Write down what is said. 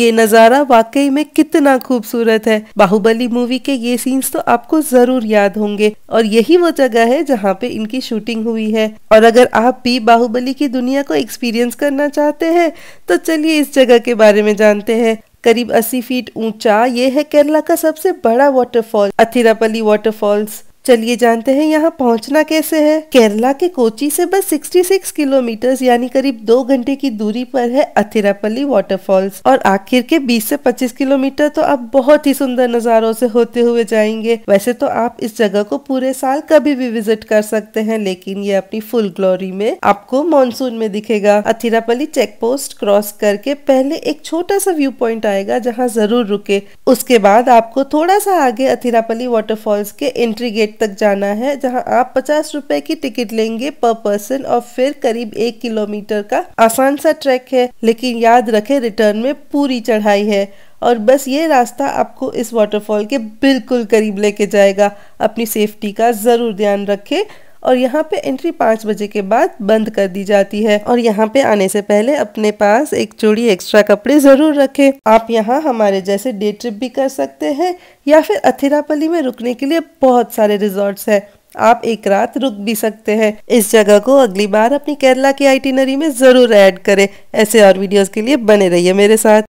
ये नज़ारा वाकई में कितना खूबसूरत है बाहुबली मूवी के ये सीन्स तो आपको जरूर याद होंगे और यही वो जगह है जहाँ पे इनकी शूटिंग हुई है और अगर आप भी बाहुबली की दुनिया को एक्सपीरियंस करना चाहते हैं तो चलिए इस जगह के बारे में जानते हैं करीब 80 फीट ऊंचा ये है केरला का सबसे बड़ा वाटरफॉल अथिरापली वाटरफॉल्स चलिए जानते हैं यहाँ पहुँचना कैसे है केरला के कोची से बस 66 किलोमीटर यानी करीब दो घंटे की दूरी पर है अथिरापल्ली वाटरफॉल्स और आखिर के 20 से 25 किलोमीटर तो आप बहुत ही सुंदर नज़ारों से होते हुए जाएंगे वैसे तो आप इस जगह को पूरे साल कभी भी विजिट कर सकते हैं लेकिन ये अपनी फुल ग्लोरी में आपको मानसून में दिखेगा अथिरापल्ली चेक पोस्ट क्रॉस करके पहले एक छोटा सा व्यू पॉइंट आएगा जहाँ जरूर रुके उसके बाद आपको थोड़ा सा आगे अथिरापल्ली वाटरफॉल्स के एंट्री गेट तक जाना है जहां आप पचास रुपए की टिकट लेंगे पर पर्सन और फिर करीब एक किलोमीटर का आसान सा ट्रैक है लेकिन याद रखें रिटर्न में पूरी चढ़ाई है और बस ये रास्ता आपको इस वाटरफॉल के बिल्कुल करीब लेके जाएगा अपनी सेफ्टी का ज़रूर ध्यान रखें और यहाँ पे एंट्री पाँच बजे के बाद बंद कर दी जाती है और यहाँ पे आने से पहले अपने पास एक चोड़ी एक्स्ट्रा कपड़े जरूर रखें आप यहाँ हमारे जैसे डे ट्रिप भी कर सकते हैं या फिर अथिरापली में रुकने के लिए बहुत सारे रिजॉर्ट्स हैं आप एक रात रुक भी सकते हैं इस जगह को अगली बार अपनी केरला की आइटिनरी में जरूर ऐड करें ऐसे और वीडियोस के लिए बने रहिए मेरे साथ